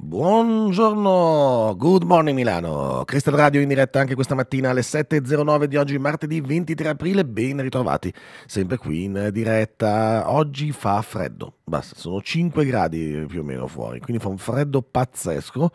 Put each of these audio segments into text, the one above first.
Buongiorno, good morning Milano, Crystal Radio in diretta anche questa mattina alle 7.09 di oggi, martedì 23 aprile, ben ritrovati, sempre qui in diretta, oggi fa freddo, basta, sono 5 gradi più o meno fuori, quindi fa un freddo pazzesco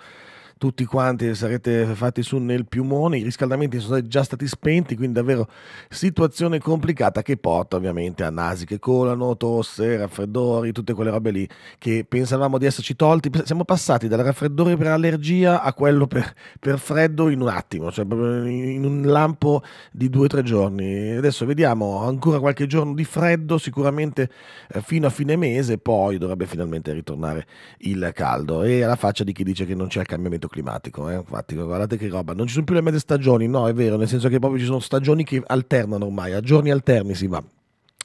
tutti quanti sarete fatti su nel piumone, i riscaldamenti sono già stati spenti, quindi davvero situazione complicata che porta ovviamente a nasi che colano, tosse, raffreddori, tutte quelle robe lì che pensavamo di esserci tolti, siamo passati dal raffreddore per allergia a quello per, per freddo in un attimo, cioè in un lampo di due o tre giorni. Adesso vediamo ancora qualche giorno di freddo, sicuramente eh, fino a fine mese, poi dovrebbe finalmente ritornare il caldo e alla faccia di chi dice che non c'è il cambiamento climatico, eh? infatti guardate che roba, non ci sono più le mezze stagioni, no è vero, nel senso che proprio ci sono stagioni che alternano ormai, a giorni alterni si va.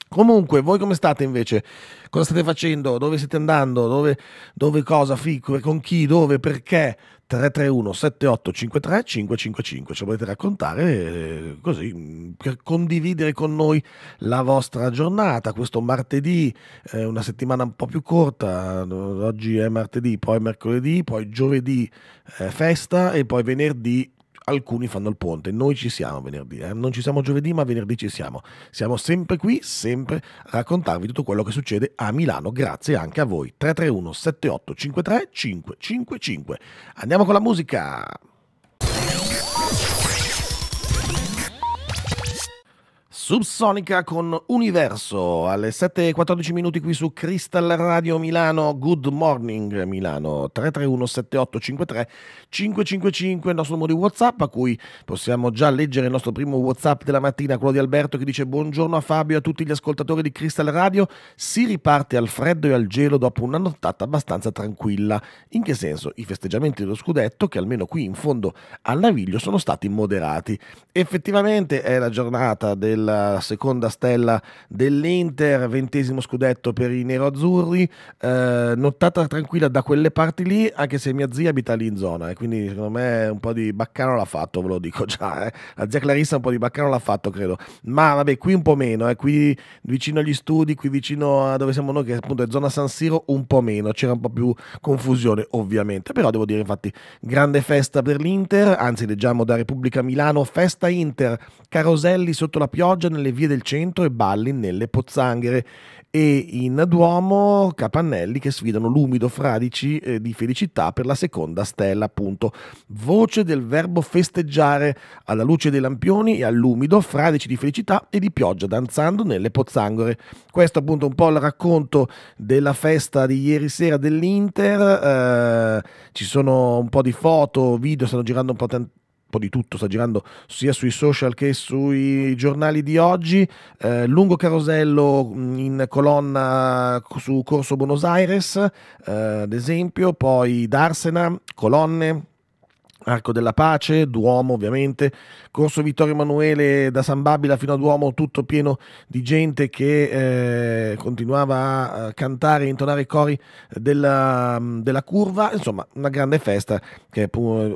Comunque, voi come state invece? Cosa state facendo? Dove siete andando? Dove, dove cosa? Fico, con chi? Dove? Perché? 331 7853 555 ci volete raccontare eh, così mm, per condividere con noi la vostra giornata questo martedì eh, una settimana un po' più corta eh, oggi è martedì poi mercoledì poi giovedì eh, festa e poi venerdì alcuni fanno il ponte. Noi ci siamo venerdì, eh? non ci siamo giovedì, ma venerdì ci siamo. Siamo sempre qui, sempre a raccontarvi tutto quello che succede a Milano, grazie anche a voi. 331 78 53 555. Andiamo con la musica. Subsonica con Universo alle 7.14 minuti qui su Crystal Radio Milano. Good morning Milano 331 7853 555 il nostro numero di WhatsApp a cui possiamo già leggere il nostro primo WhatsApp della mattina, quello di Alberto che dice buongiorno a Fabio e a tutti gli ascoltatori di Crystal Radio. Si riparte al freddo e al gelo dopo una nottata abbastanza tranquilla. In che senso? I festeggiamenti dello scudetto che almeno qui in fondo al Naviglio sono stati moderati. Effettivamente è la giornata del seconda stella dell'Inter, ventesimo scudetto per i neroazzurri, eh, nottata tranquilla da quelle parti lì, anche se mia zia abita lì in zona, e eh, quindi secondo me un po' di baccano l'ha fatto, ve lo dico già, eh. la zia Clarissa un po' di baccano l'ha fatto credo, ma vabbè qui un po' meno, eh, qui vicino agli studi, qui vicino a dove siamo noi che appunto è zona San Siro un po' meno, c'era un po' più confusione ovviamente, però devo dire infatti grande festa per l'Inter, anzi leggiamo da Repubblica Milano, festa Inter, Caroselli sotto la pioggia, nelle vie del centro e balli nelle pozzanghere e in Duomo capannelli che sfidano l'umido fradici eh, di felicità per la seconda stella, appunto. Voce del verbo festeggiare alla luce dei lampioni e all'umido, fradici di felicità e di pioggia danzando nelle pozzanghere. Questo appunto un po' il racconto della festa di ieri sera dell'Inter. Eh, ci sono un po' di foto, video, stanno girando un po' tanti po' di tutto, sta girando sia sui social che sui giornali di oggi. Eh, lungo carosello in colonna su Corso Buenos Aires, eh, ad esempio, poi Darsena, colonne, Arco della Pace, Duomo ovviamente, Corso Vittorio Emanuele da San Babila fino a Duomo, tutto pieno di gente che eh, continuava a eh, cantare e intonare i cori della, mm, della, curva. Insomma, una grande festa che è,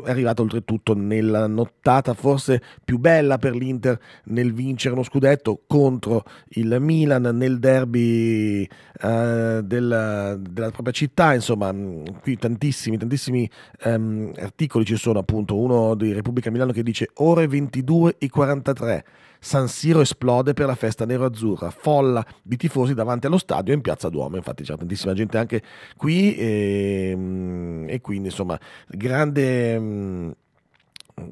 arrivata oltretutto nella nottata forse più bella per l'Inter nel vincere uno scudetto contro il Milan nel derby eh, della, della, propria città. Insomma, mm, qui tantissimi, tantissimi ehm, articoli ci sono appunto. Uno di Repubblica Milano che dice ore 21 22 e 43. San Siro esplode per la festa nero-azzurra, folla di tifosi davanti allo stadio in Piazza Duomo, infatti c'è tantissima gente anche qui e, ehm, e quindi insomma grande mm,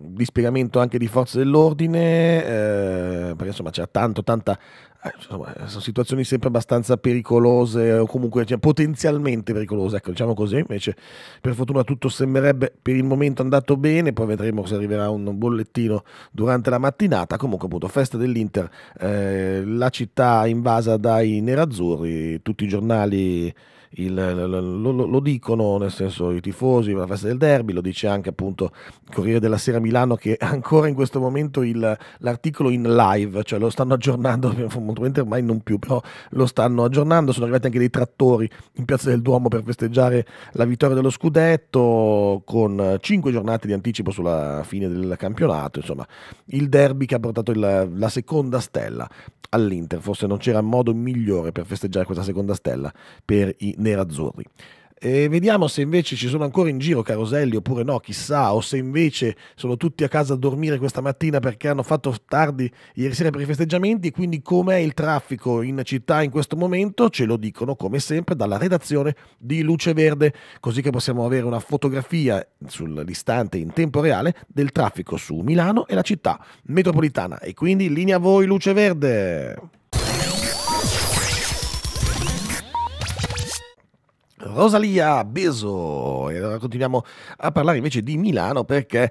dispiegamento anche di forze dell'ordine, eh, perché insomma c'è tanto, tanta eh, insomma, eh, sono situazioni sempre abbastanza pericolose o comunque cioè, potenzialmente pericolose, ecco, diciamo così, invece per fortuna tutto sembrerebbe per il momento andato bene, poi vedremo se arriverà un bollettino durante la mattinata, comunque appunto festa dell'Inter, eh, la città invasa dai nerazzurri, tutti i giornali il, lo, lo, lo, dicono nel senso i tifosi, la festa del derby, lo dice anche appunto Corriere della Sera Milano che ancora in questo momento il, l'articolo in live, cioè lo stanno aggiornando, fondamentalmente ormai non più, però lo stanno aggiornando, sono arrivati anche dei trattori in Piazza del Duomo per festeggiare la vittoria dello scudetto con 5 giornate di anticipo sulla fine del campionato, insomma il derby che ha portato il, la seconda stella all'Inter, forse non c'era modo migliore per festeggiare questa seconda stella per i nerazzurri. E vediamo se invece ci sono ancora in giro caroselli oppure no, chissà, o se invece sono tutti a casa a dormire questa mattina perché hanno fatto tardi ieri sera per i festeggiamenti, quindi com'è il traffico in città in questo momento ce lo dicono come sempre dalla redazione di Luce Verde, così che possiamo avere una fotografia sull'istante in tempo reale del traffico su Milano e la città metropolitana. E quindi linea a voi Luce Verde! Rosalia Beso. E allora continuiamo a parlare invece di Milano perché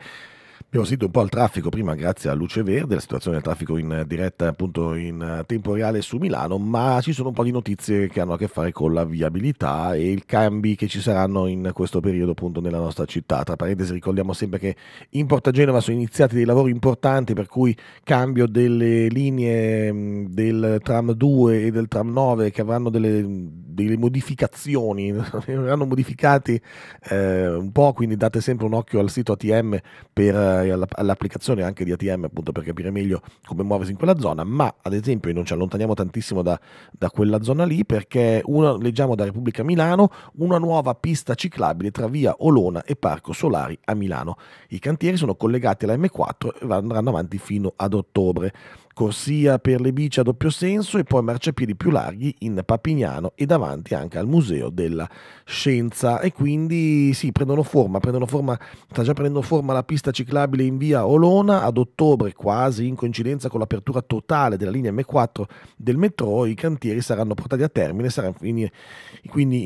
Abbiamo sentito un po' il traffico prima grazie a Luce Verde, la situazione del traffico in eh, diretta appunto in eh, tempo reale su Milano, ma ci sono un po' di notizie che hanno a che fare con la viabilità e i cambi che ci saranno in questo periodo appunto nella nostra città. Tra parentesi ricordiamo sempre che in Porta Genova sono iniziati dei lavori importanti per cui cambio delle linee mm, del tram 2 e del tram 9 che avranno delle, delle modificazioni, verranno modificati eh, un po', quindi date sempre un occhio al sito ATM per eh, eh, all'applicazione anche di ATM appunto per capire meglio come muoversi in quella zona, ma ad esempio non ci allontaniamo tantissimo da, da quella zona lì perché una, leggiamo da Repubblica Milano una nuova pista ciclabile tra via Olona e Parco Solari a Milano. I cantieri sono collegati alla M4 e andranno avanti fino ad ottobre corsia per le bici a doppio senso e poi marciapiedi più larghi in Papignano e davanti anche al Museo della Scienza. E quindi sì, prendono forma, prendono forma, sta già prendendo forma la pista ciclabile in via Olona ad ottobre, quasi in coincidenza con l'apertura totale della linea M4 del metro, i cantieri saranno portati a termine, sarà quindi,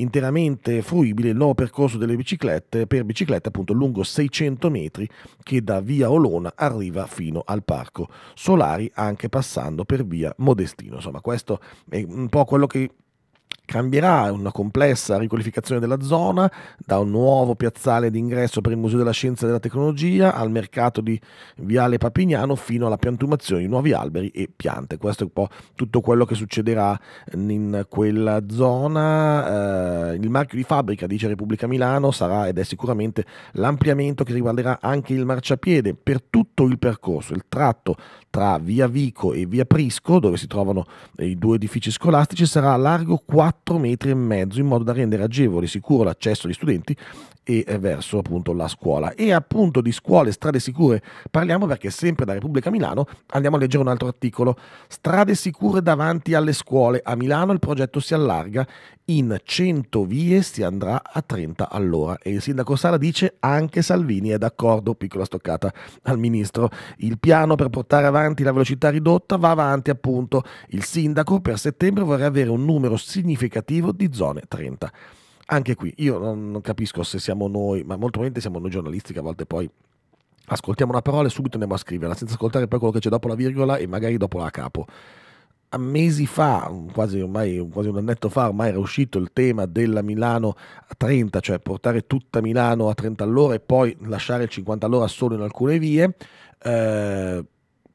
interamente fruibile il nuovo percorso delle biciclette per biciclette appunto lungo 600 metri che da via Olona arriva fino al parco Solari anche anche passando per via Modestino. Insomma, questo è un po' quello che Cambierà una complessa riqualificazione della zona da un nuovo piazzale d'ingresso per il Museo della Scienza e della Tecnologia al mercato di Viale Papignano fino alla piantumazione di nuovi alberi e piante. Questo è un po' tutto quello che succederà in quella zona. Eh, il marchio di fabbrica, dice Repubblica Milano, sarà ed è sicuramente l'ampliamento che riguarderà anche il marciapiede per tutto il percorso, il tratto tra via Vico e via Prisco, dove si trovano i due edifici scolastici, sarà largo 4 4 metri e mezzo in modo da rendere agevole e sicuro l'accesso agli studenti e eh, verso appunto la scuola. E appunto di scuole e strade sicure parliamo perché sempre da Repubblica Milano andiamo a leggere un altro articolo. Strade sicure davanti alle scuole. A Milano il progetto si allarga, in 100 vie si andrà a 30 all'ora. E il sindaco Sala dice anche Salvini è d'accordo, piccola stoccata al ministro. Il piano per portare avanti la velocità ridotta va avanti appunto. Il sindaco per settembre vorrà avere un numero significativo significativo di zone 30. Anche qui io non, capisco se siamo noi, ma molto probabilmente siamo noi giornalisti che a volte poi ascoltiamo una parola e subito andiamo a scriverla, senza ascoltare poi quello che c'è dopo la virgola e magari dopo la capo. A mesi fa, quasi, ormai, quasi un annetto fa, ormai era uscito il tema della Milano a 30, cioè portare tutta Milano a 30 all'ora e poi lasciare il 50 all'ora solo in alcune vie. Eh,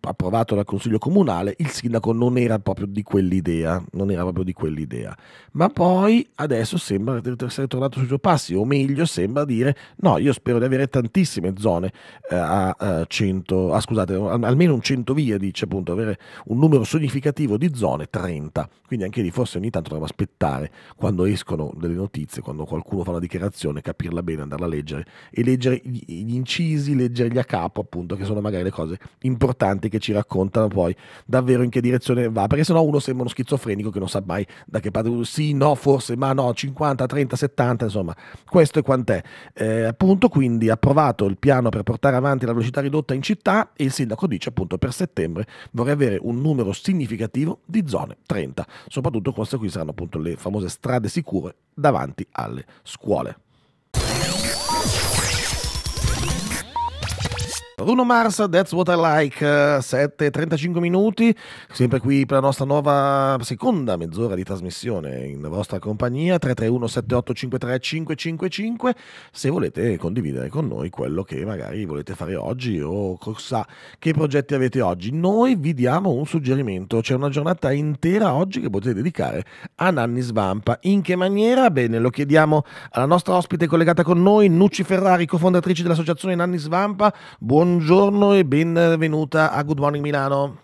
approvato dal Consiglio Comunale, il sindaco non era proprio di quell'idea, non era proprio di quell'idea. Ma poi adesso sembra essere tornato sui suoi passi, o meglio sembra dire no, io spero di avere tantissime zone eh, a 100, ah, scusate, almeno un 100 via, dice appunto, avere un numero significativo di zone, 30. Quindi anche lì forse ogni tanto dobbiamo aspettare quando escono delle notizie, quando qualcuno fa una dichiarazione, capirla bene, andarla a leggere e leggere gli incisi, leggerli a capo appunto, che sono magari le cose importanti che ci raccontano poi davvero in che direzione va, perché sennò uno sembra uno schizofrenico che non sa mai da che parte, sì, no, forse, ma no, 50, 30, 70, insomma, questo è quant'è. Eh, appunto, quindi approvato il piano per portare avanti la velocità ridotta in città e il sindaco dice appunto per settembre vorrei avere un numero significativo di zone 30, soprattutto queste qui saranno appunto le famose strade sicure davanti alle scuole. Bruno Mars, That's What I Like, 7.35 eh, minuti, sempre qui per la nostra nuova seconda mezz'ora di trasmissione in vostra compagnia, 331-7853-555, se volete condividere con noi quello che magari volete fare oggi o sa che progetti avete oggi. Noi vi diamo un suggerimento, c'è una giornata intera oggi che potete dedicare a Nanni Svampa. In che maniera? Bene, lo chiediamo alla nostra ospite collegata con noi, Nucci Ferrari, cofondatrice dell'associazione Nanni Svampa. Buon buongiorno e benvenuta a Good Morning Milano.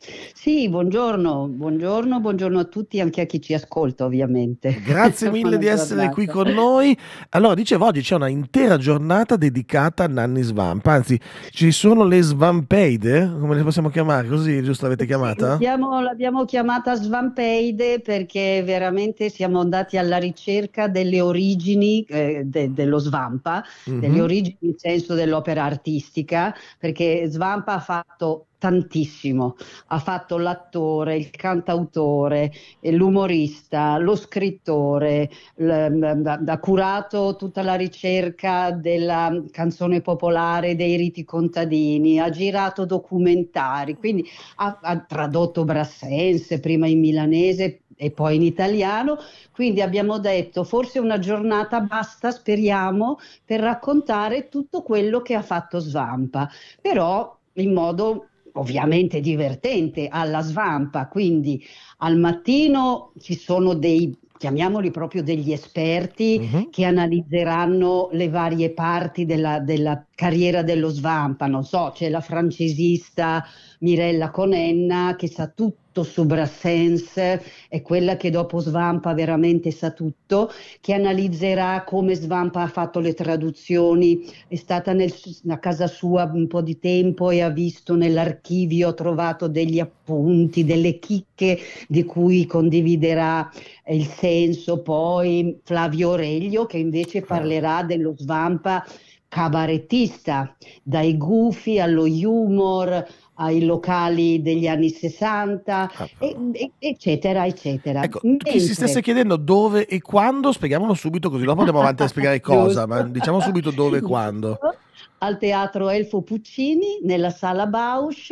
Sì, buongiorno, buongiorno, buongiorno, a tutti, anche a chi ci ascolta ovviamente. Grazie mille di essere qui con noi. Allora, dicevo, oggi c'è una intera giornata dedicata a Nanni Svamp, anzi ci sono le Svampeide, come le possiamo chiamare, così giusto l'avete chiamata? L'abbiamo, l'abbiamo chiamata Svampeide perché veramente siamo andati alla ricerca delle origini eh, de, dello Svampa, mm-hmm. delle mhm. origini in senso dell'opera artistica, perché Svampa ha fatto tantissimo. Ha fatto l'attore, il cantautore, eh, l'umorista, lo scrittore, ha curato tutta la ricerca della canzone popolare, dei riti contadini, ha girato documentari, quindi ha, ha tradotto Brassense, prima in milanese e poi in italiano, quindi abbiamo detto forse una giornata basta, speriamo, per raccontare tutto quello che ha fatto Svampa, però in modo ovviamente divertente alla svampa, quindi al mattino ci sono dei chiamiamoli proprio degli esperti uh-huh. che analizzeranno le varie parti della, della, carriera dello svampa, non so, c'è la francesista Mirella Conenna che sa tutto fatto sobrassense, è quella che dopo Svampa veramente sa tutto, che analizzerà come Svampa ha fatto le traduzioni, è stata nel, a casa sua un po' di tempo e ha visto nell'archivio, ha trovato degli appunti, delle chicche di cui condividerà eh, il senso, poi Flavio Oreglio che invece parlerà dello Svampa cabarettista, dai gufi allo humor ai locali degli anni 60, ah, eccetera, eccetera. Ecco, Mentre... chi si stesse chiedendo dove e quando, spieghiamolo subito così dopo andiamo avanti a spiegare cosa, ma diciamo subito dove e quando. Al teatro Elfo Puccini, nella sala Bausch,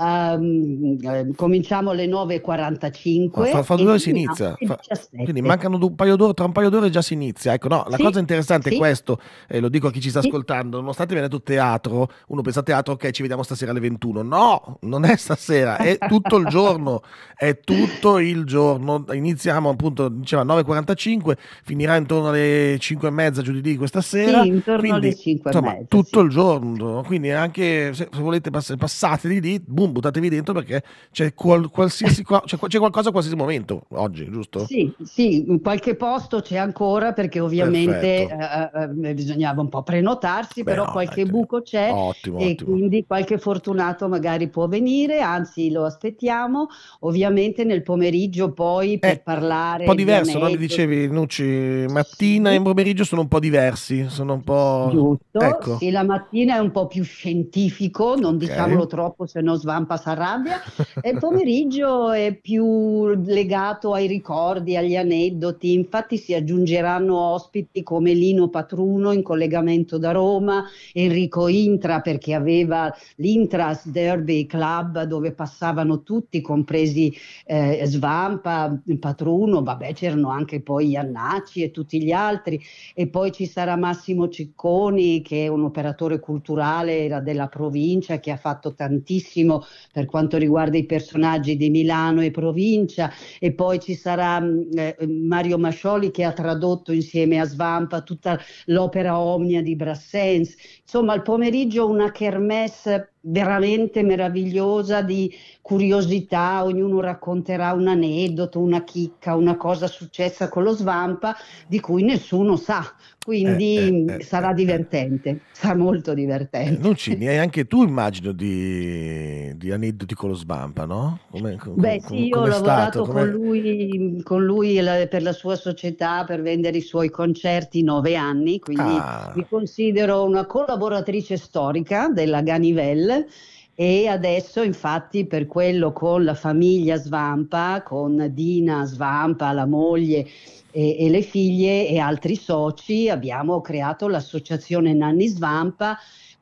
Um, cominciamo alle 9.45. Fra, fra due ore si inizia, fra, quindi mancano un paio d'ore, tra un paio d'ore già si inizia. Ecco, no, la sì, cosa interessante sì. è questo, e lo dico a chi ci sta sì. ascoltando, nonostante viene detto teatro, uno pensa a teatro, ok, ci vediamo stasera alle 21. No, non è stasera, è tutto il giorno, è tutto il giorno. Iniziamo appunto, diceva 9.45, finirà intorno alle 5.30 giù di giovedì questa sera. Sì, intorno quindi, alle 5.30. Insomma, tutto il giorno, quindi anche se, se volete passare, passate di lì, boom boom, buttatevi dentro perché c'è, qual, qualsiasi, c'è, cioè, c'è qualcosa a qualsiasi momento oggi, giusto? Sì, sì, in qualche posto c'è ancora perché ovviamente eh eh, eh, eh, bisognava un po' prenotarsi, Beh, però no, qualche dai, buco c'è ottimo, e ottimo. quindi qualche fortunato magari può venire, anzi lo aspettiamo, ovviamente nel pomeriggio poi eh, per eh, parlare... Un po' diverso, no? mi dicevi Nucci, mattina sì. e pomeriggio sono un po' diversi, sono un po'... Giusto, ecco. sì, la mattina è un po' più scientifico, non okay. diciamolo troppo se no sbaglio stampa s'arrabbia e il pomeriggio è più legato ai ricordi, agli aneddoti, infatti si aggiungeranno ospiti come Lino Patruno in collegamento da Roma, Enrico Intra perché aveva l'Intras Derby Club dove passavano tutti, compresi eh, Svampa, Patruno, vabbè c'erano anche poi Iannacci e tutti gli altri e poi ci sarà Massimo Cicconi che è un operatore culturale, era della provincia che ha fatto tantissimo per quanto riguarda i personaggi di Milano e provincia e poi ci sarà mm, eh, Mario Mascioli che ha tradotto insieme a Svampa tutta l'opera Omnia di Brassens. Insomma, al pomeriggio una kermesse veramente meravigliosa di curiosità, ognuno racconterà un aneddoto, una chicca, una cosa successa con lo svampa di cui nessuno sa, quindi eh, eh, eh sarà eh, eh, divertente, sarà molto divertente. Eh, non ci ne hai anche tu immagino di, di aneddoti con lo svampa, no? Come, com, Beh sì, com, io ho lavorato con lui, con lui per la sua società per vendere i suoi concerti nove anni, quindi ah. mi considero una collaboratrice storica della Ganivelle e adesso infatti per quello con la famiglia Svampa, con Dina Svampa, la moglie e, e le figlie e altri soci abbiamo creato l'associazione Nanni Svampa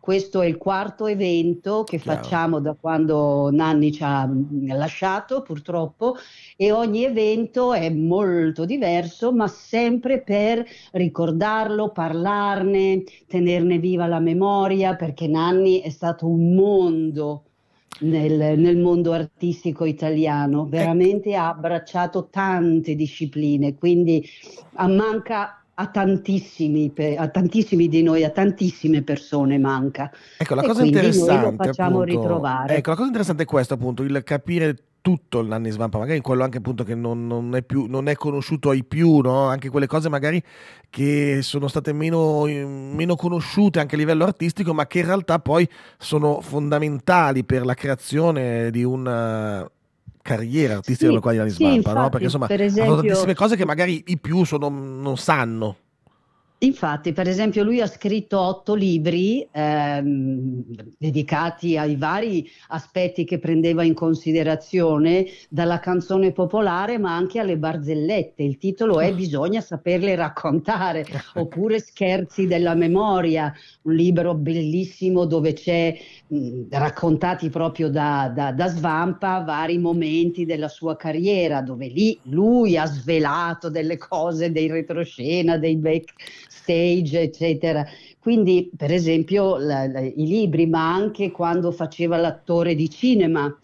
questo è il quarto evento che Chiaro. facciamo da quando Nanni ci ha mm, lasciato, purtroppo, e ogni evento è molto diverso, ma sempre per ricordarlo, parlarne, tenerne viva la memoria, perché Nanni è stato un mondo. Nel, nel, mondo artistico italiano, eh. veramente ha abbracciato tante discipline, quindi ah, manca a tantissimi, a tantissimi, di noi, a tantissime persone manca. Ecco, la e cosa interessante. Noi facciamo appunto, ritrovare. Ecco, la cosa interessante è questo, appunto, il capire tutto il nanny svampa, magari quello anche appunto che non, non, è, più, non è conosciuto ai più, no? anche quelle cose magari che sono state meno, meno, conosciute anche a livello artistico, ma che in realtà poi sono fondamentali per la creazione di un carriera artistica sì, per quale anni sì, sbarba, no? perché insomma per esempio, sono tantissime cose che magari i più sono, non sanno. Infatti, per esempio, lui ha scritto otto libri ehm, dedicati ai vari aspetti che prendeva in considerazione, dalla canzone popolare ma anche alle barzellette. Il titolo è Bisogna saperle raccontare, oppure Scherzi della memoria, un libro bellissimo dove c'è mh, raccontati proprio da, da, da Svampa vari momenti della sua carriera, dove lì lui ha svelato delle cose, dei retroscena, dei back backstage, eccetera. Quindi, per esempio, la, la, i libri, ma anche quando faceva l'attore di cinema.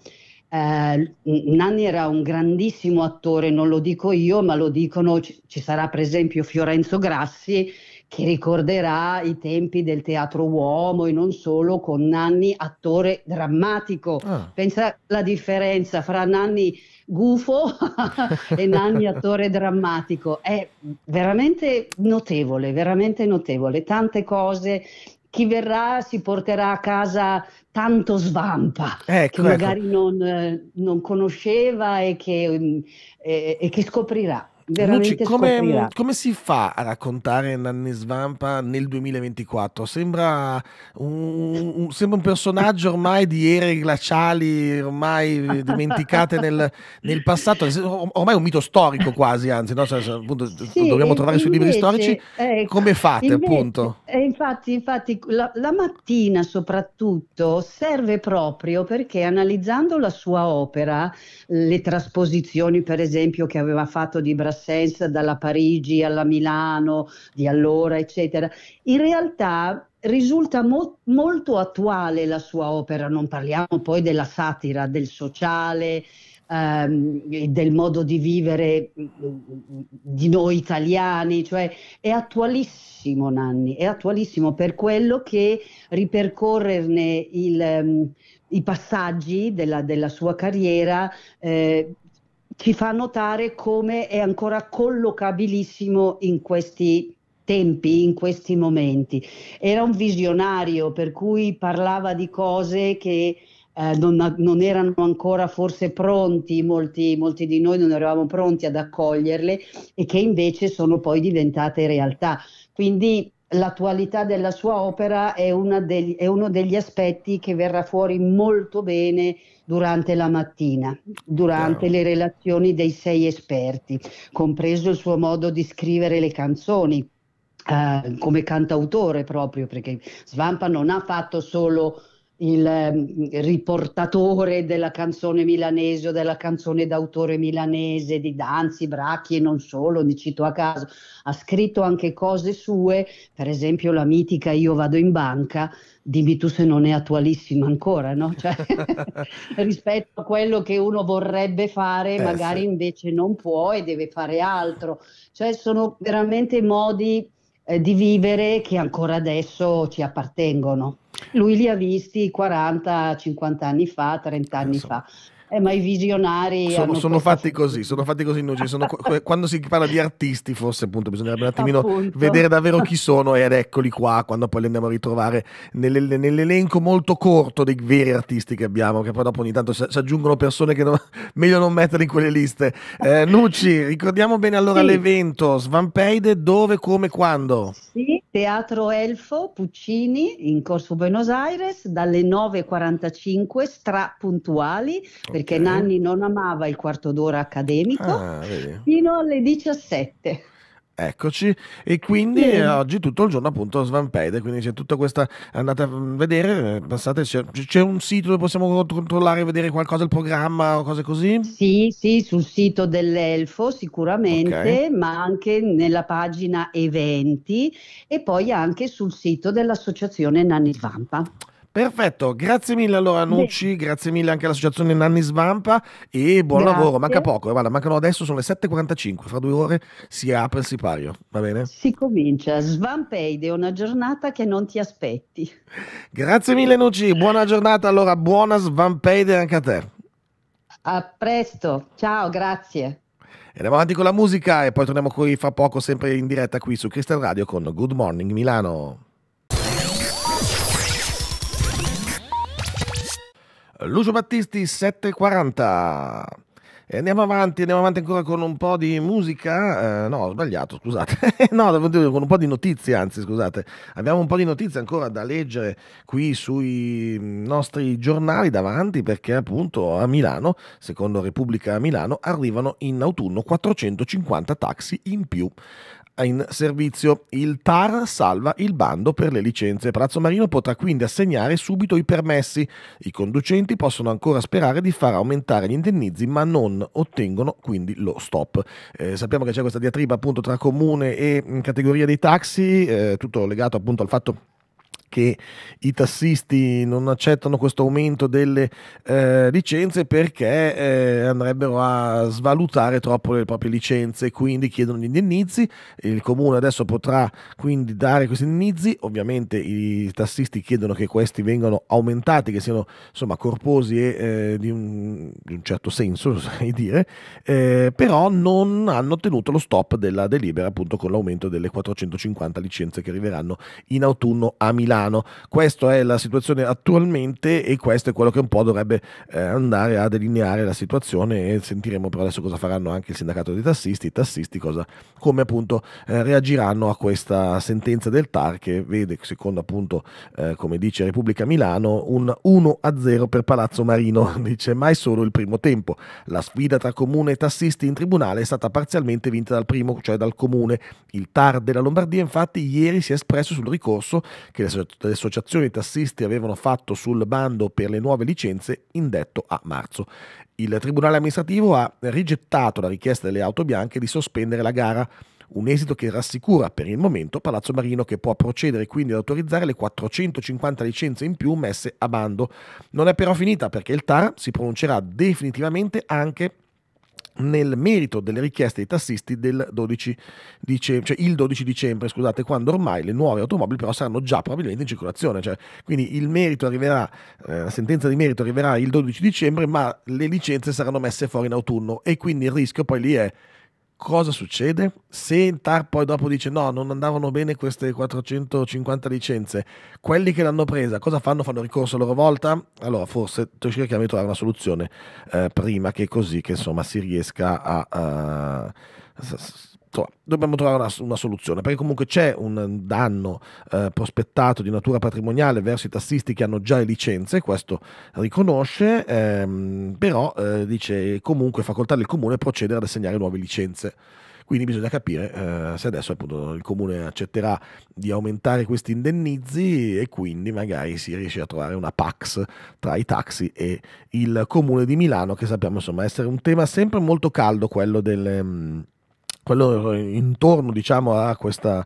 Eh, Nanni era un grandissimo attore, non lo dico io, ma lo dicono, ci, ci sarà per esempio Fiorenzo Grassi che ricorderà i tempi del teatro uomo e non solo con Nanni attore drammatico. Ah. Pensa la differenza fra Nanni gufo e Nanni attore drammatico. È veramente notevole, veramente notevole. Tante cose chi verrà si porterà a casa tanto svampa ecco, che magari ecco. non, eh, non, conosceva e che, mm, e, e che scoprirà. Luci, come, come, si fa a raccontare Nanni Svampa nel 2024? Sembra un, un, sembra un personaggio ormai di ere glaciali, ormai dimenticate nel, nel, passato, ormai un mito storico quasi, anzi, no? cioè, cioè appunto, sì, dobbiamo trovare invece, sui libri storici. Ecco, come fate invece, appunto? Eh, infatti, infatti la, la mattina soprattutto serve proprio perché analizzando la sua opera, le trasposizioni per esempio che aveva fatto di Brasile, assenza dalla Parigi alla Milano di allora, eccetera, in realtà risulta mo- molto attuale la sua opera, non parliamo poi della satira, del sociale, ehm, del modo di vivere di noi italiani, cioè è attualissimo Nanni, è attualissimo per quello che ripercorrerne il, um, i passaggi della, della sua carriera eh, ci fa notare come è ancora collocabilissimo in questi tempi, in questi momenti. Era un visionario, per cui parlava di cose che eh, non, non, erano ancora forse pronti, molti, molti, di noi non eravamo pronti ad accoglierle e che invece sono poi diventate realtà. Quindi l'attualità della sua opera è, degli, è, uno degli aspetti che verrà fuori molto bene durante la mattina, durante wow. le relazioni dei sei esperti, compreso il suo modo di scrivere le canzoni. Eh, come cantautore proprio perché Svampa non ha fatto solo il ehm, riportatore della canzone milanese o della canzone d'autore milanese di Danzi, Bracchi e non solo, ne cito a caso, ha scritto anche cose sue, per esempio la mitica Io vado in banca, dimmi tu se non è attualissima ancora, no? cioè, rispetto a quello che uno vorrebbe fare, eh, magari sì. invece non può e deve fare altro. Cioè sono veramente modi eh, di vivere che ancora adesso ci appartengono. Lui li ha visti 40, 50 anni fa, 30 anni so. fa eh, ma i visionari sono, sono fatti così, sono fatti così Nucci, sono, quando si parla di artisti forse appunto bisognerebbe un attimino appunto. vedere davvero chi sono ed eccoli qua quando poi li andiamo a ritrovare nell'elenco molto corto dei veri artisti che abbiamo che poi dopo ogni tanto si aggiungono persone che non, meglio non mettere in quelle liste eh, Nucci ricordiamo bene allora sì. l'evento Svampeide dove, come, quando sì Teatro Elfo Puccini in Corso Buenos Aires dalle 9.45 stra puntuali okay. perché Nanni non amava il quarto d'ora accademico ah, fino alle 17. Eccoci, e quindi sì. Eh, oggi tutto il giorno appunto svampede, quindi c'è tutta questa, andate a vedere, eh, passate, c'è, c'è un sito dove possiamo controllare e vedere qualcosa, il programma o cose così? Sì, sì, sul sito dell'Elfo sicuramente, okay. ma anche nella pagina eventi e poi anche sul sito dell'associazione Nanni Svampa. Perfetto, grazie mille allora Nucci, sì. grazie mille anche all'associazione Nanni Svampa e buon grazie. lavoro, manca poco, eh, guarda, mancano adesso sono le 7.45, fra due ore si apre il sipario, va bene? Si comincia, Svampeide, una giornata che non ti aspetti. Grazie mille Nucci, buona giornata allora, buona Svampeide anche a te. A presto, ciao, grazie. E andiamo avanti con la musica e poi torniamo qui fra poco sempre in diretta qui su Crystal Radio con Good Morning Milano. Lucio Battisti 740. E andiamo avanti, andiamo avanti ancora con un po' di musica. Eh, no, ho sbagliato, scusate. no, devo dire con un po' di notizie, anzi, scusate. Abbiamo un po' di notizie ancora da leggere qui sui nostri giornali davanti, perché appunto a Milano, secondo Repubblica Milano, arrivano in autunno 450 taxi in più in servizio. Il TAR salva il bando per le licenze. Palazzo Marino potrà quindi assegnare subito i permessi. I conducenti possono ancora sperare di far aumentare gli indennizi, ma non ottengono quindi lo stop. Eh, sappiamo che c'è questa diatriba appunto tra comune e mm, categoria dei taxi, eh, tutto legato appunto al fatto che che i tassisti non accettano questo aumento delle eh, licenze perché eh, andrebbero a svalutare troppo le proprie licenze, quindi chiedono gli indennizi il comune adesso potrà quindi dare questi indennizi ovviamente i tassisti chiedono che questi vengano aumentati, che siano insomma corposi e eh, di, un, di, un, certo senso, sai dire, eh, però non hanno ottenuto lo stop della delibera appunto con l'aumento delle 450 licenze che arriveranno in autunno a Milano mano. Questa è la situazione attualmente e questo è quello che un po' dovrebbe eh, andare a delineare la situazione e sentiremo però adesso cosa faranno anche il sindacato dei tassisti, i tassisti cosa, come appunto eh, reagiranno a questa sentenza del TAR che vede, secondo appunto eh, come dice Repubblica Milano, un 1-0 per Palazzo Marino, dice mai solo il primo tempo. La sfida tra comune e tassisti in tribunale è stata parzialmente vinta dal primo, cioè dal comune. Il TAR della Lombardia infatti ieri si è espresso sul ricorso che le associazioni tassisti avevano fatto sul bando per le nuove licenze indetto a marzo. Il Tribunale amministrativo ha rigettato la richiesta delle auto bianche di sospendere la gara, un esito che rassicura per il momento Palazzo Marino che può procedere quindi ad autorizzare le 450 licenze in più messe a bando. Non è però finita perché il TAR si pronuncerà definitivamente anche nel merito delle richieste dei tassisti del 12 dicembre, cioè il 12 dicembre, scusate, quando ormai le nuove automobili però saranno già probabilmente in circolazione, cioè, quindi il merito arriverà, eh, la sentenza di merito arriverà il 12 dicembre, ma le licenze saranno messe fuori in autunno e quindi il rischio poi lì è cosa succede? Se TAR poi dopo dice no, non andavano bene queste 450 licenze, quelli che l'hanno presa cosa fanno? Fanno ricorso a loro volta? Allora forse cerchiamo di trovare una soluzione eh, prima che così che insomma si riesca a... a, eh, a insomma, dobbiamo trovare una, una, soluzione, perché comunque c'è un danno eh, prospettato di natura patrimoniale verso i tassisti che hanno già le licenze, questo riconosce, ehm, però eh, dice comunque facoltà del comune procedere ad assegnare nuove licenze. Quindi bisogna capire eh, se adesso appunto, il comune accetterà di aumentare questi indennizi e quindi magari si riesce a trovare una pax tra i taxi e il comune di Milano, che sappiamo insomma essere un tema sempre molto caldo quello delle mm, quello intorno diciamo, a, questa,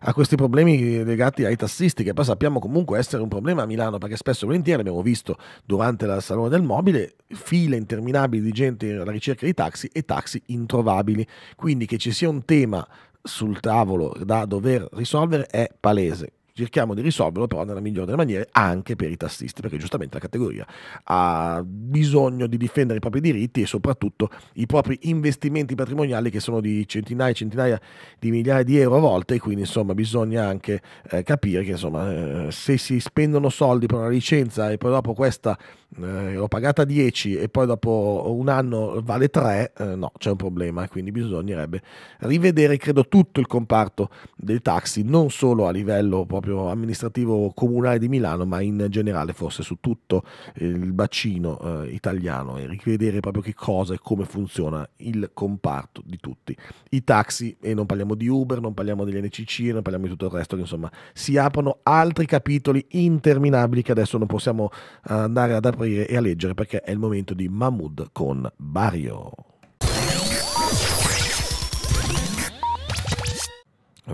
a questi problemi legati ai tassisti, che poi sappiamo comunque essere un problema a Milano, perché spesso e volentieri abbiamo visto durante la Salone del Mobile file interminabili di gente alla ricerca di taxi e taxi introvabili. Quindi che ci sia un tema sul tavolo da dover risolvere è palese cerchiamo di risolverlo però nella migliore delle maniere anche per i tassisti, perché giustamente la categoria ha bisogno di difendere i propri diritti e soprattutto i propri investimenti patrimoniali che sono di centinaia e centinaia di migliaia di euro a volte e quindi insomma bisogna anche eh, capire che insomma eh, se si spendono soldi per una licenza e poi dopo questa eh, l'ho pagata 10 e poi dopo un anno vale 3, eh, no, c'è un problema, quindi bisognerebbe rivedere, credo, tutto il comparto dei taxi, non solo a livello proprio amministrativo comunale di Milano, ma in generale forse su tutto il bacino eh, italiano e rivedere proprio che cosa e come funziona il comparto di tutti i taxi e non parliamo di Uber, non parliamo degli NCC, non parliamo di tutto il resto, che insomma si aprono altri capitoli interminabili che adesso non possiamo eh, andare ad aprire aprire e a leggere perché è il momento di Mahmood con Barrio.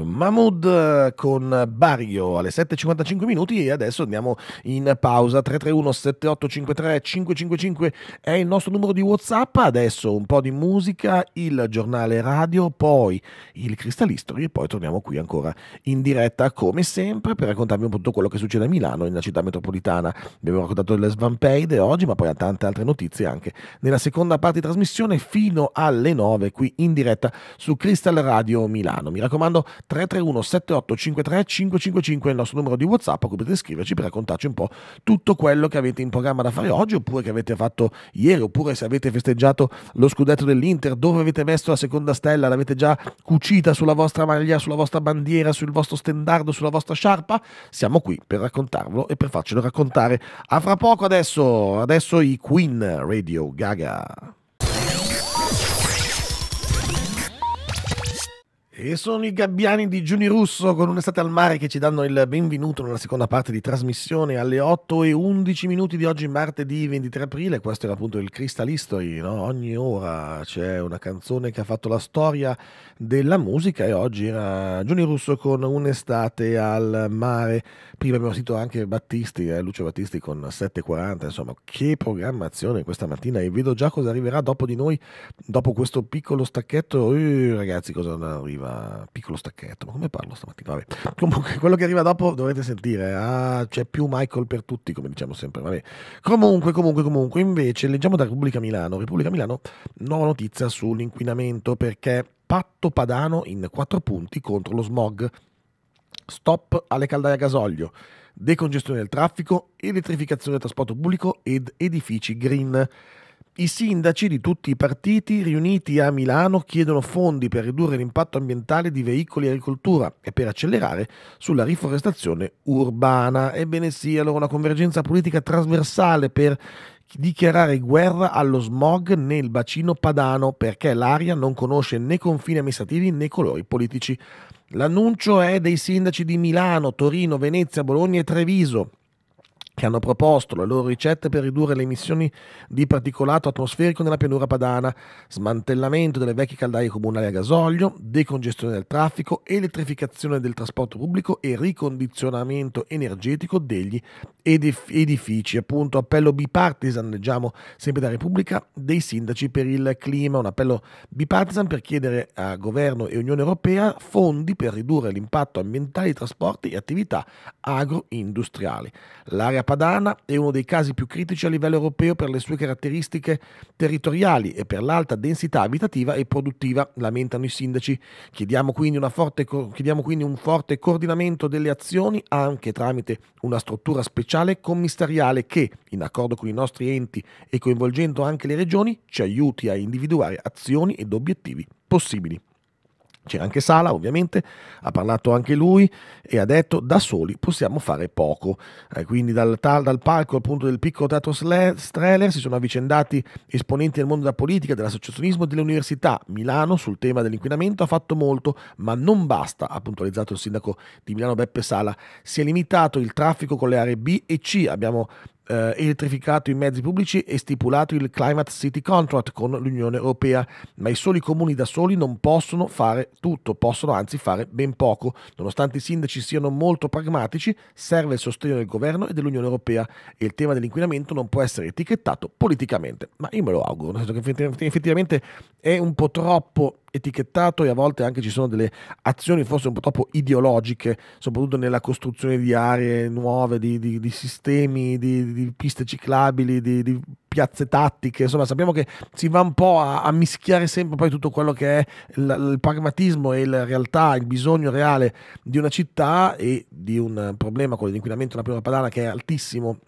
Mahmood eh, con Bario alle 7.55 minuti e adesso andiamo in pausa 331 7853 555 è il nostro numero di Whatsapp adesso un po' di musica il giornale radio poi il Cristallistori e poi torniamo qui ancora in diretta come sempre per raccontarvi un po' tutto quello che succede a Milano nella città metropolitana abbiamo raccontato delle svampeide oggi ma poi tante altre notizie anche nella seconda parte di trasmissione fino alle 9 qui in diretta su Crystal Radio Milano mi raccomando 331 7853 555 è il nostro numero di WhatsApp a cui potete scriverci per raccontarci un po' tutto quello che avete in programma da fare oggi oppure che avete fatto ieri oppure se avete festeggiato lo scudetto dell'Inter, dove avete messo la seconda stella, l'avete già cucita sulla vostra maglia, sulla vostra bandiera, sul vostro stendardo, sulla vostra sciarpa? Siamo qui per raccontarvelo e per farcelo raccontare. A fra poco adesso, adesso i Queen Radio Gaga. E sono i gabbiani di Giuni Russo con un'estate al mare che ci danno il benvenuto nella seconda parte di trasmissione alle 8 e 11 minuti di oggi, martedì 23 aprile. Questo era appunto il Crystal History. No? Ogni ora c'è una canzone che ha fatto la storia della musica e oggi era Giuni Russo con un'estate al mare prima abbiamo sentito anche Battisti, eh, Lucio Battisti con 7.40, insomma che programmazione questa mattina e vedo già cosa arriverà dopo di noi, dopo questo piccolo stacchetto, eh, ragazzi cosa arriva, piccolo stacchetto, ma come parlo stamattina? Vabbè. Comunque quello che arriva dopo dovrete sentire, ah, c'è più Michael per tutti come diciamo sempre, Vabbè. Comunque, comunque, comunque, invece leggiamo da Repubblica Milano, Repubblica Milano, nuova notizia sull'inquinamento perché patto padano in quattro punti contro lo smog stop alle caldaie a gasolio, decongestione del traffico, elettrificazione del trasporto pubblico ed edifici green. I sindaci di tutti i partiti riuniti a Milano chiedono fondi per ridurre l'impatto ambientale di veicoli e agricoltura e per accelerare sulla riforestazione urbana. Ebbene sì, allora una convergenza politica trasversale per dichiarare guerra allo smog nel bacino padano perché l'aria non conosce né confini amministrativi né colori politici. L'annuncio è dei sindaci di Milano, Torino, Venezia, Bologna e Treviso che hanno proposto le loro ricette per ridurre le emissioni di particolato atmosferico nella pianura padana, smantellamento delle vecchie caldaie comunali a gasolio, decongestione del traffico, elettrificazione del trasporto pubblico e ricondizionamento energetico degli edif- edifici. Appunto, appello bipartisan, leggiamo sempre da Repubblica, dei sindaci per il clima, un appello bipartisan per chiedere a governo e Unione Europea fondi per ridurre l'impatto ambientale dei trasporti e attività agroindustriali. L'area L'area padana è uno dei casi più critici a livello europeo per le sue caratteristiche territoriali e per l'alta densità abitativa e produttiva, lamentano i sindaci. Chiediamo quindi, forte, chiediamo quindi un forte coordinamento delle azioni anche tramite una struttura speciale commissariale che, in accordo con i nostri enti e coinvolgendo anche le regioni, ci aiuti a individuare azioni ed obiettivi possibili. C'è anche Sala, ovviamente, ha parlato anche lui e ha detto da soli possiamo fare poco. Eh, quindi dal, dal, palco appunto del piccolo teatro Streller si sono avvicendati esponenti del mondo della politica, dell'associazionismo e delle università. Milano sul tema dell'inquinamento ha fatto molto, ma non basta, ha puntualizzato il sindaco di Milano Beppe Sala. Si è limitato il traffico con le aree B e C. Abbiamo eh, elettrificato i mezzi pubblici e stipulato il Climate City Contract con l'Unione Europea, ma i soli comuni da soli non possono fare tutto, possono anzi fare ben poco. Nonostante i sindaci siano molto pragmatici, serve il sostegno del governo e dell'Unione Europea e il tema dell'inquinamento non può essere etichettato politicamente, ma io me lo auguro, nel senso che effettivamente è un po' troppo etichettato e a volte anche ci sono delle azioni forse un po' troppo ideologiche, soprattutto nella costruzione di aree nuove, di, di, di sistemi, di, di, piste ciclabili, di, piazze tattiche, insomma sappiamo che si va un po' a, a mischiare sempre poi tutto quello che è il, il pragmatismo e la realtà, il bisogno reale di una città e di un problema, con l'inquinamento della prima padana che è altissimo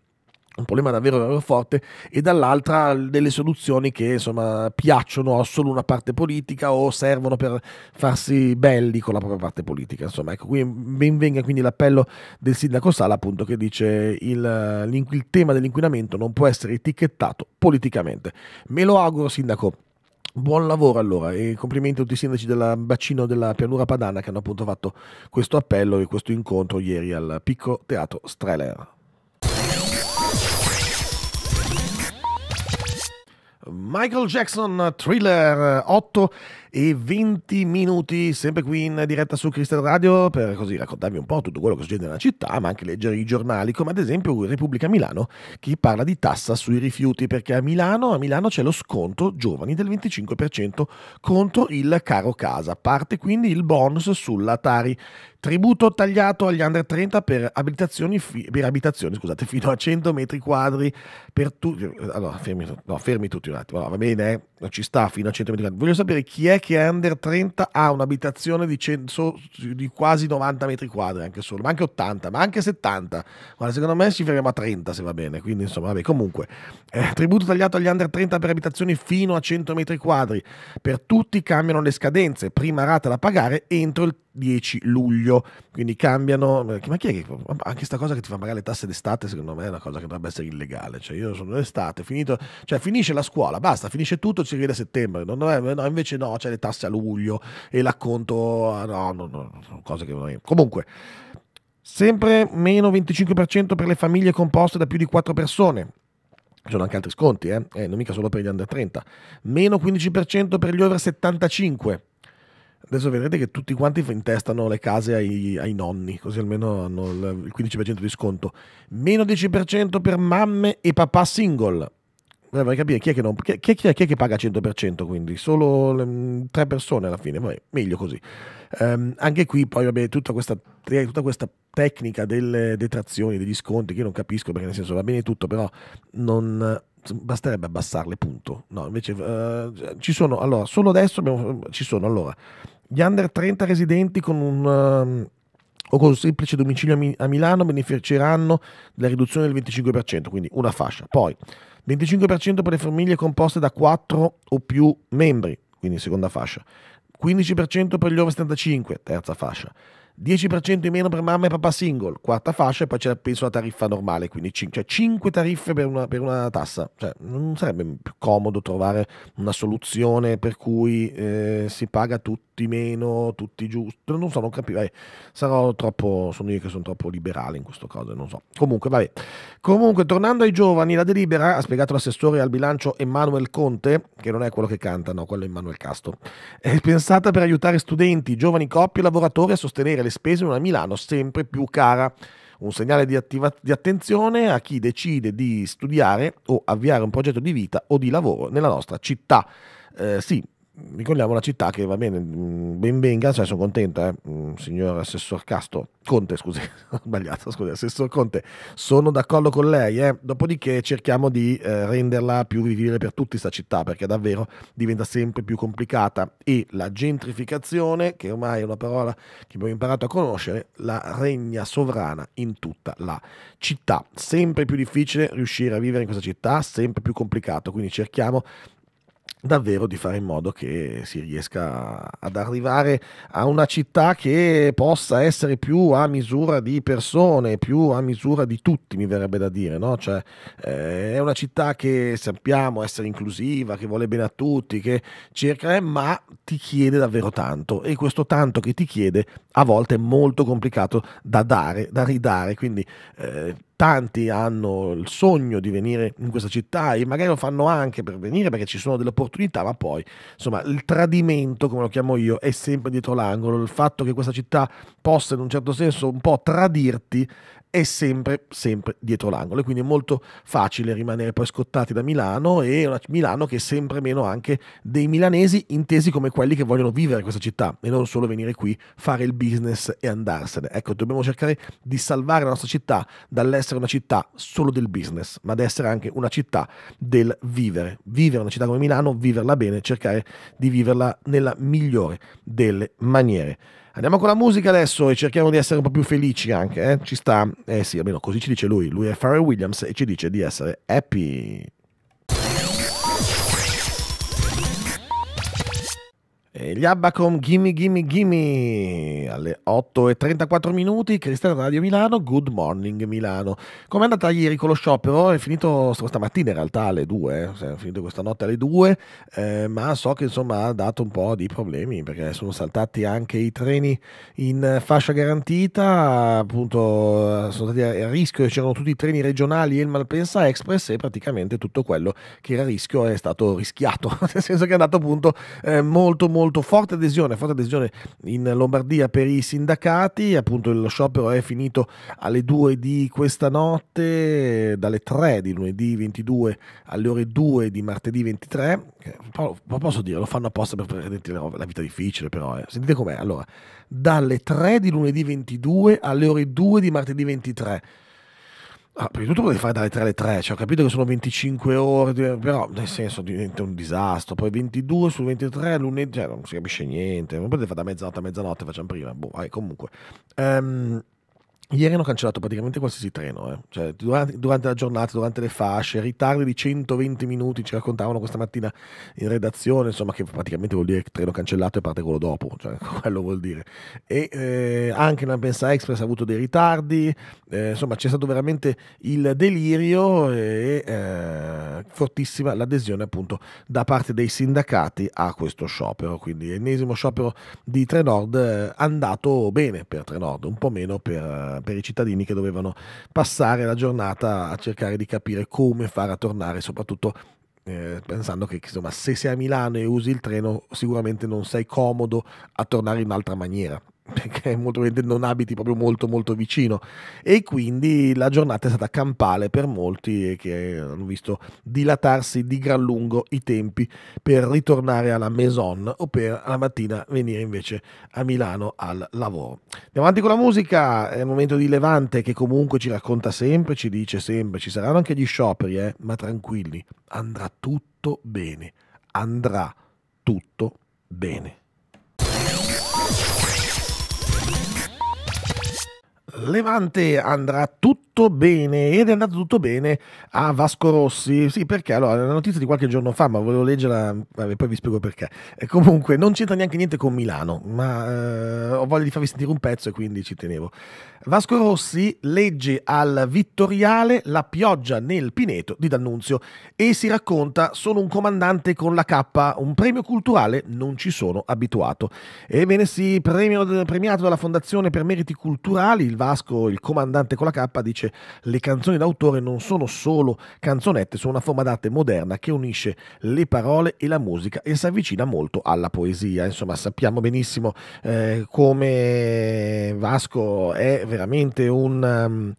un problema davvero, davvero forte, e dall'altra delle soluzioni che insomma piacciono a solo una parte politica o servono per farsi belli con la propria parte politica. Insomma, ecco, qui ben venga quindi l'appello del sindaco Sala, appunto, che dice il, il tema dell'inquinamento non può essere etichettato politicamente. Me lo auguro, sindaco. Buon lavoro allora e complimenti a tutti i sindaci del bacino della pianura padana che hanno appunto fatto questo appello e questo incontro ieri al Picco teatro Streller. Michael Jackson Thriller 8 eh, e 20 minuti, sempre qui in diretta su Crystal Radio, per così raccontarvi un po' tutto quello che succede nella città, ma anche leggere i giornali, come ad esempio Repubblica Milano, che parla di tassa sui rifiuti, perché a Milano, a Milano c'è lo sconto giovani del 25% contro il caro casa. Parte quindi il bonus sulla Tari. Tributo tagliato agli under 30 per abitazioni, per abitazioni scusate, fino a 100 metri quadri per tutti. Allora, fermi, no, fermi tutti un attimo. Allora, va bene, eh? ci sta fino a 100 metri quadri. Voglio sapere chi è che è under 30 ha un'abitazione di, cento, di quasi 90 metri quadri, anche solo, ma anche 80, ma anche 70. Guarda, secondo me ci fermiamo a 30 se va bene, quindi insomma, vabbè, comunque. Eh, tributo tagliato agli under 30 per abitazioni fino a 100 metri quadri. Per tutti cambiano le scadenze, prima rata da pagare entro il 10 luglio. Quindi cambiano. Ma chi è che. Anche sta cosa che ti fa pagare le tasse d'estate, secondo me, è una cosa che dovrebbe essere illegale. Cioè, io sono d'estate, finito, cioè, finisce la scuola, basta, finisce tutto, ci rivede a settembre. No, no, invece no, cioè, le tasse a luglio e l'acconto... A... No, no, no, cose che non è... Comunque, sempre meno 25% per le famiglie composte da più di 4 persone. Ci sono anche altri sconti, eh? eh? non mica solo per gli under 30. Meno 15% per gli over 75. Adesso vedrete che tutti quanti intestano le case ai, ai nonni, così almeno hanno il 15% di sconto. Meno 10% per mamme e papà single vorrei capire chi è, che non, chi, chi, chi, è, che paga 100%, quindi solo um, tre persone alla fine, vabbè, meglio così. Um, anche qui poi vabbè, tutta questa, tutta questa tecnica delle detrazioni, degli sconti, che io non capisco perché nel senso va bene tutto, però non basterebbe abbassarle, punto. No, invece uh, ci sono, allora, solo adesso abbiamo, ci sono, allora, gli under 30 residenti con un... Um, o con un semplice domicilio a, a Milano beneficeranno della riduzione del 25%, quindi una fascia. Poi 25% per le famiglie composte da 4 o più membri, quindi seconda fascia, 15% per gli over 75, terza fascia, 10% in meno per mamma e papà single, quarta fascia e poi c'è penso la tariffa normale, quindi 5, cioè 5 tariffe per una, per una tassa. Cioè, non sarebbe più comodo trovare una soluzione per cui eh, si paga tutti meno, tutti giusto? Non so, non capirei. Eh, sarò troppo, sono io che sono troppo liberale in questo caso, non so. Comunque, vabbè. Comunque, tornando ai giovani, la delibera, ha spiegato l'assessore al bilancio Emanuel Conte, che non è quello che canta, no, quello è Emanuel Casto, è pensata per aiutare studenti, giovani coppie, lavoratori a sostenere le spese in una Milano sempre più cara. Un segnale di, attiva- di attenzione a chi decide di studiare o avviare un progetto di vita o di lavoro nella nostra città. Eh, sì, ricordiamo una città che va bene, mm, ben venga, cioè sono contento, eh, mm, signor Assessor Castro, Conte, scusi, ho sbagliato, scusi, Assessor Conte, sono d'accordo con lei, eh. dopodiché cerchiamo di eh, renderla più vivibile per tutti questa città, perché davvero diventa sempre più complicata e la gentrificazione, che ormai è una parola che abbiamo imparato a conoscere, la regna sovrana in tutta la città. Sempre più difficile riuscire a vivere in questa città, sempre più complicato, quindi cerchiamo davvero di fare in modo che si riesca ad arrivare a una città che possa essere più a misura di persone, più a misura di tutti, mi verrebbe da dire, no? Cioè, eh, è una città che sappiamo essere inclusiva, che vuole bene a tutti, che cerca, eh, ma ti chiede davvero tanto e questo tanto che ti chiede a volte è molto complicato da dare, da ridare, quindi eh, tanti hanno il sogno di venire in questa città e magari lo fanno anche per venire perché ci sono delle opportunità, ma poi insomma il tradimento, come lo chiamo io, è sempre dietro l'angolo. Il fatto che questa città possa in un certo senso un po' tradirti è sempre, sempre dietro l'angolo. E quindi è molto facile rimanere poi scottati da Milano e una Milano che è sempre meno anche dei milanesi intesi come quelli che vogliono vivere questa città e non solo venire qui, fare il business e andarsene. Ecco, dobbiamo cercare di salvare la nostra città dall'essere una città solo del business, ma ad essere anche una città del vivere. Vivere una città come Milano, viverla bene, cercare di viverla nella migliore delle maniere. Andiamo con la musica adesso e cerchiamo di essere un po' più felici anche, eh? ci sta, eh sì, almeno così ci dice lui, lui è Pharrell Williams e ci dice di essere happy. E eh, gli Abba con Gimme Gimme Gimme alle 34 minuti, Cristiano Radio Milano, Good Morning Milano. Com'è andata ieri con lo sciopero? È finito stamattina in realtà alle 2, eh. cioè, è finito questa notte alle 2, eh, ma so che insomma ha dato un po' di problemi perché sono saltati anche i treni in fascia garantita, appunto sono stati a rischio, c'erano tutti i treni regionali e il Malpensa Express e praticamente tutto quello che era a rischio è stato rischiato, nel senso che è andato appunto eh, molto molto molto forte adesione, forte adesione in Lombardia per i sindacati, appunto lo sciopero è finito alle 2 di questa notte, dalle 3 di lunedì 22 alle ore 2 di martedì 23, posso dire, lo fanno apposta per prendere la vita difficile però, eh. sentite com'è, allora, dalle 3 di lunedì 22 alle ore 2 di martedì 23 Ah, prima di tutto potrei fare dalle 3 alle 3, cioè ho capito che sono 25 ore, però nel senso diventa un disastro, poi 22 su 23 lunedì, cioè non si capisce niente, non potete fare da mezzanotte a mezzanotte, facciamo prima, boh, vai, comunque. Ehm... Um, Ieri hanno cancellato praticamente qualsiasi treno, eh. cioè, durante, durante, la giornata, durante le fasce, ritardi di 120 minuti, ci raccontavano questa mattina in redazione, insomma che praticamente vuol dire treno cancellato e parte quello dopo, cioè, quello vuol dire. E eh, anche la Pensa Express ha avuto dei ritardi, eh, insomma c'è stato veramente il delirio e eh, fortissima l'adesione appunto da parte dei sindacati a questo sciopero, quindi ennesimo sciopero di Trenord eh, andato bene per Trenord, un po' meno per per, i cittadini che dovevano passare la giornata a cercare di capire come fare a tornare, soprattutto eh, pensando che insomma, se sei a Milano e usi il treno sicuramente non sei comodo a tornare in un'altra maniera perché molto probabilmente non abiti proprio molto molto vicino e quindi la giornata è stata campale per molti che hanno visto dilatarsi di gran lungo i tempi per ritornare alla maison o per la mattina venire invece a Milano al lavoro. Andiamo avanti con la musica, è il momento di Levante che comunque ci racconta sempre, ci dice sempre, ci saranno anche gli scioperi, eh? ma tranquilli, andrà tutto bene, andrà tutto bene. Levante andrà tutto bene ed è andato tutto bene a Vasco Rossi. Sì, perché allora, la notizia di qualche giorno fa, ma volevo leggerla, vabbè, poi vi spiego perché. E eh, comunque, non c'entra neanche niente con Milano, ma eh, ho voglia di farvi sentire un pezzo e quindi ci tenevo. Vasco Rossi legge al Vittoriale La pioggia nel Pineto di D'Annunzio e si racconta: Sono un comandante con la K, un premio culturale non ci sono abituato. Ebbene sì, premio, premiato dalla Fondazione per Meriti Culturali, il Vasco Vasco, il comandante con la K, dice le canzoni d'autore non sono solo canzonette, sono una forma d'arte moderna che unisce le parole e la musica e si avvicina molto alla poesia. Insomma, sappiamo benissimo eh, come Vasco è veramente un... Um,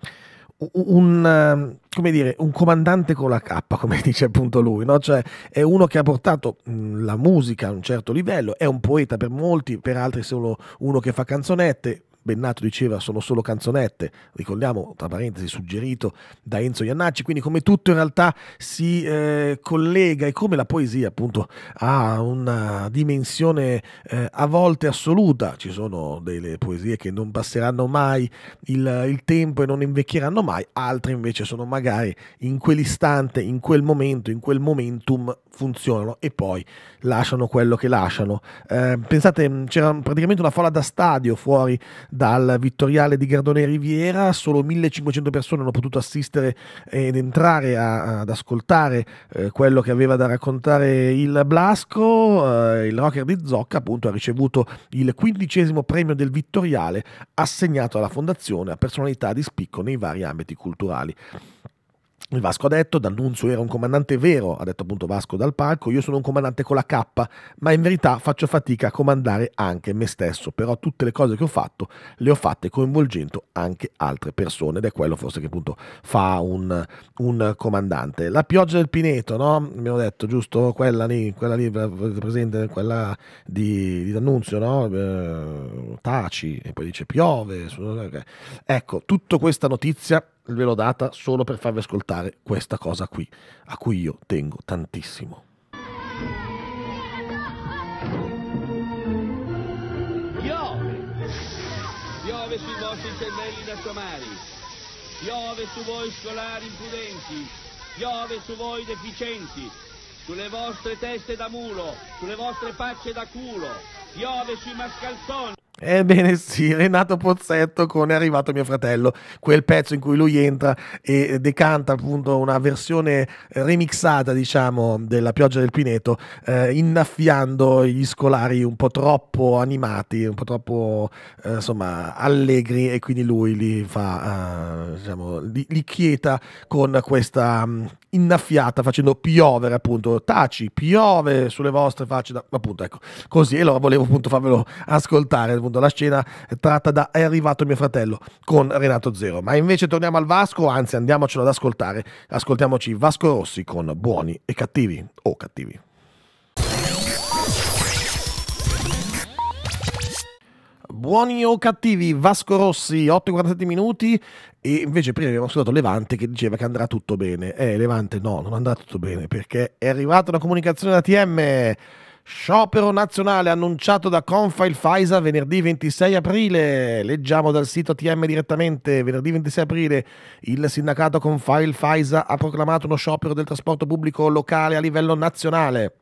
un um, come dire, un comandante con la K, come dice appunto lui, no? cioè è uno che ha portato mm, la musica a un certo livello, è un poeta per molti, per altri solo uno che fa canzonette, Bennato diceva sono solo canzonette, ricordiamo tra parentesi suggerito da Enzo Iannacci, quindi come tutto in realtà si eh, collega e come la poesia appunto ha una dimensione eh, a volte assoluta, ci sono delle poesie che non passeranno mai il, il tempo e non invecchieranno mai, altre invece sono magari in quell'istante, in quel momento, in quel momentum funzionano e poi lasciano quello che lasciano. Eh, pensate, mm, c'era praticamente una folla da stadio fuori dal vittoriale di Gardone Riviera, solo 1500 persone hanno potuto assistere ed entrare a, ad ascoltare eh, quello che aveva da raccontare il Blasco, eh, il rocker di Zocca appunto ha ricevuto il quindicesimo premio del vittoriale assegnato alla fondazione a personalità di spicco nei vari ambiti culturali. Il Vasco ha detto, D'Annunzio era un comandante vero, ha detto appunto Vasco dal palco, io sono un comandante con la K, ma in verità faccio fatica a comandare anche me stesso, però tutte le cose che ho fatto le ho fatte coinvolgendo anche altre persone ed è quello forse che appunto fa un, un comandante. La pioggia del Pineto, no? Abbiamo detto giusto quella lì, quella lì presente, quella di, di D'Annunzio, no? Eh, taci e poi dice piove. Eh, ecco, tutta questa notizia ve l'ho data solo per farvi ascoltare questa cosa qui, a cui io tengo tantissimo. Piove sui vostri cervelli da somari, piove su voi scolari impudenti, piove su voi deficienti, sulle vostre teste da mulo, sulle vostre facce da culo, piove sui mascalzoni. Ebbene sì, Renato Pozzetto con È arrivato mio fratello, quel pezzo in cui lui entra e decanta appunto una versione remixata diciamo della pioggia del Pineto, eh, innaffiando gli scolari un po' troppo animati, un po' troppo eh, insomma allegri e quindi lui li fa, eh, diciamo, li, li, chieta con questa mh, mm, innaffiata facendo piovere appunto, taci, piove sulle vostre facce, da... appunto ecco, così e allora volevo appunto farvelo ascoltare appunto la scena tratta da È arrivato mio fratello con Renato Zero. Ma invece torniamo al Vasco, anzi andiamocelo ad ascoltare. Ascoltiamoci Vasco Rossi con Buoni e Cattivi o oh, Cattivi. Buoni o cattivi, Vasco Rossi, 8 47 minuti. E invece prima abbiamo ascoltato Levante che diceva che andrà tutto bene. Eh, Levante no, non andrà tutto bene perché è arrivata una comunicazione da TM Sciopero nazionale annunciato da Confail Pfizer venerdì 26 aprile. Leggiamo dal sito TM direttamente. Venerdì 26 aprile il sindacato Confail Pfizer ha proclamato uno sciopero del trasporto pubblico locale a livello nazionale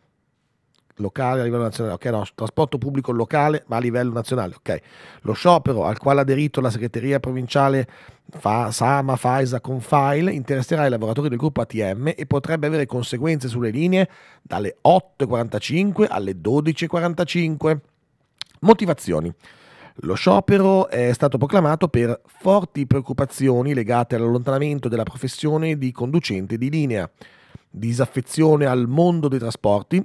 locale a livello nazionale, ok no, trasporto pubblico locale ma a livello nazionale, ok. Lo sciopero al quale ha aderito la segreteria provinciale fa, Sama, Faisa Confile, interesserà i lavoratori del gruppo ATM e potrebbe avere conseguenze sulle linee dalle 8.45 alle 12.45. Motivazioni. Lo sciopero è stato proclamato per forti preoccupazioni legate all'allontanamento della professione di conducente di linea, disaffezione al mondo dei trasporti,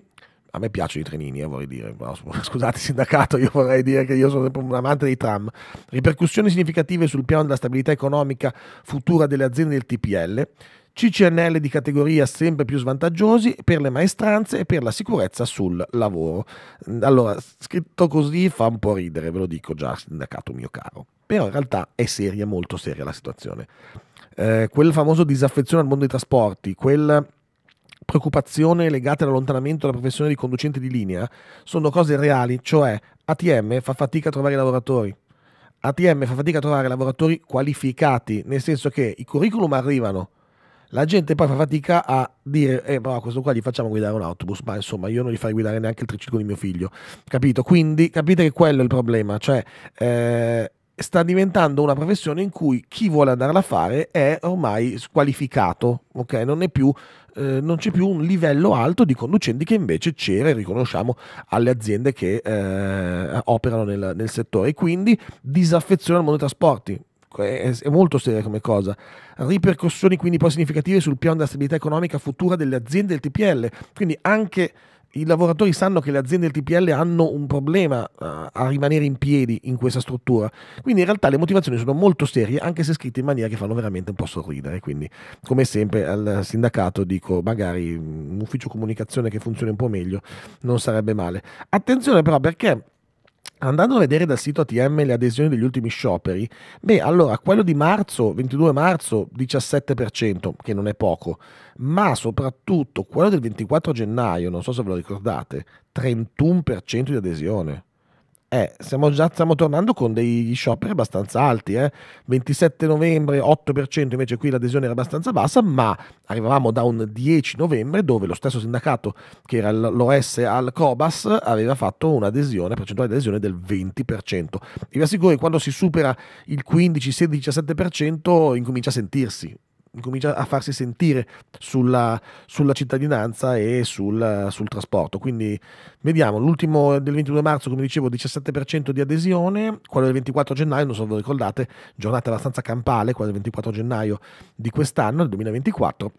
a me piacciono i trenini, eh, vorrei dire. Scusate, sindacato, io vorrei dire che io sono sempre un amante dei tram. Ripercussioni significative sul piano della stabilità economica futura delle aziende del TPL. CCNL di categoria sempre più svantaggiosi per le maestranze e per la sicurezza sul lavoro. Allora, scritto così fa un po' ridere, ve lo dico già, sindacato mio caro. Però in realtà è seria, molto seria la situazione. Eh, quel famoso disaffezione al mondo dei trasporti, quel preoccupazione legate all'allontanamento dalla professione di conducente di linea sono cose reali, cioè ATM fa fatica a trovare lavoratori. ATM fa fatica a trovare lavoratori qualificati, nel senso che i curriculum arrivano, la gente poi fa fatica a dire, eh, però a questo qua gli facciamo guidare un autobus, ma insomma io non gli farei guidare neanche il triciclo di mio figlio, capito? Quindi capite che quello è il problema, cioè eh, sta diventando una professione in cui chi vuole andarla a fare è ormai squalificato, ok? Non è più eh, non c'è più un livello alto di conducenti che invece c'era e riconosciamo alle aziende che eh, operano nel, nel settore. quindi disaffezione al mondo dei trasporti, è, molto seria come cosa. Ripercussioni quindi poi significative sul piano della stabilità economica futura delle aziende del TPL. Quindi anche i lavoratori sanno che le aziende del TPL hanno un problema eh, a rimanere in piedi in questa struttura. Quindi in realtà le motivazioni sono molto serie, anche se scritte in maniera che fanno veramente un po' sorridere. Quindi, come sempre, al sindacato dico magari mm, un ufficio comunicazione che funzioni un po' meglio non sarebbe male. Attenzione però perché Andando a vedere dal sito ATM le adesioni degli ultimi scioperi, beh, allora quello di marzo, 22 marzo, 17%, che non è poco, ma soprattutto quello del 24 gennaio, non so se ve lo ricordate, 31% di adesione. Eh, stiamo, già, stiamo tornando con degli shopper abbastanza alti, eh? 27 novembre 8%, invece qui l'adesione era abbastanza bassa, ma arrivavamo da un 10 novembre dove lo stesso sindacato che era l'OS al Cobas aveva fatto un'adesione, percentuale di adesione del 20%. E vi assicuro che quando si supera il 15, 16, 17% incomincia a sentirsi, comincia a farsi sentire sulla, sulla cittadinanza e sul, sul, trasporto. Quindi vediamo, l'ultimo del 22 marzo, come dicevo, 17% di adesione, quello del 24 gennaio, non so se lo ricordate, giornata abbastanza campale, quella del 24 gennaio di quest'anno, del 2024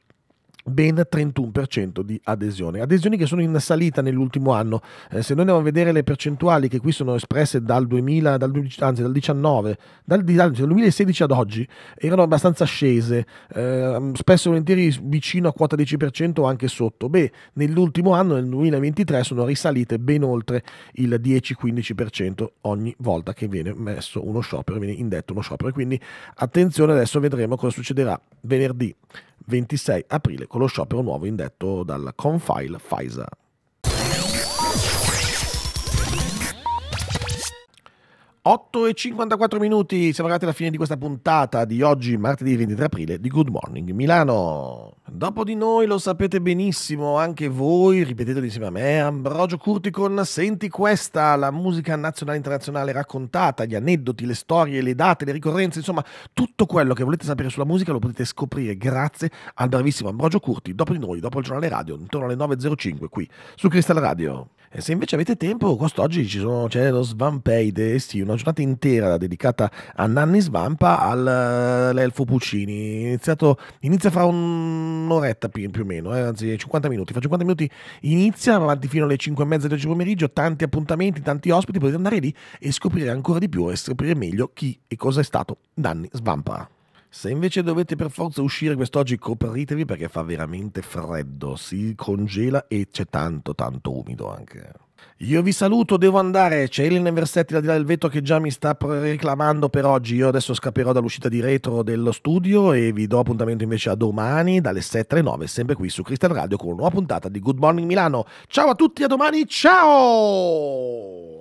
ben 31% di adesione. Adesioni che sono in salita nell'ultimo anno. Eh, se noi andiamo a vedere le percentuali che qui sono espresse dal 2000, dal, anzi dal 19, dal, dal 2016 ad oggi, erano abbastanza scese, eh, spesso e volentieri vicino a quota 10% o anche sotto. Beh, nell'ultimo anno, nel 2023, sono risalite ben oltre il 10-15% ogni volta che viene messo uno sciopero, viene indetto uno sciopero. Quindi attenzione, adesso vedremo cosa succederà venerdì. 26 aprile con lo sciopero nuovo indetto dal Confile Pfizer. 8 e 54 minuti, siamo arrivati alla fine di questa puntata di oggi, martedì 23 aprile, di Good Morning Milano. Dopo di noi lo sapete benissimo, anche voi, ripetetelo insieme a me, Ambrogio Curti con Senti questa, la musica nazionale e internazionale raccontata, gli aneddoti, le storie, le date, le ricorrenze, insomma, tutto quello che volete sapere sulla musica lo potete scoprire grazie al bravissimo Ambrogio Curti, dopo di noi, dopo il giornale radio, intorno alle 9.05 qui su Crystal Radio se invece avete tempo, quest'oggi c'è lo Svampei sì, una giornata intera dedicata a Nanni Svampa all'Elfo eh, Puccini. Iniziato, inizia fra un'oretta più, più, o meno, eh, anzi 50 minuti. Fra 50 minuti inizia, avanti fino alle 5 e mezza del pomeriggio, tanti appuntamenti, tanti ospiti, potete andare lì e scoprire ancora di più e scoprire meglio chi e cosa è stato Nanni Svampa. Se invece dovete per forza uscire quest'oggi, copritevi perché fa veramente freddo, si congela e c'è tanto, tanto umido anche. Io vi saluto, devo andare. C'è Elena Versetti da di là del vetro che già mi sta reclamando per oggi. Io adesso scapperò dall'uscita di retro dello studio e vi do appuntamento invece a domani dalle 7 alle 9, sempre qui su Crystal Radio con una nuova puntata di Good Morning Milano. Ciao a tutti, a domani, ciao!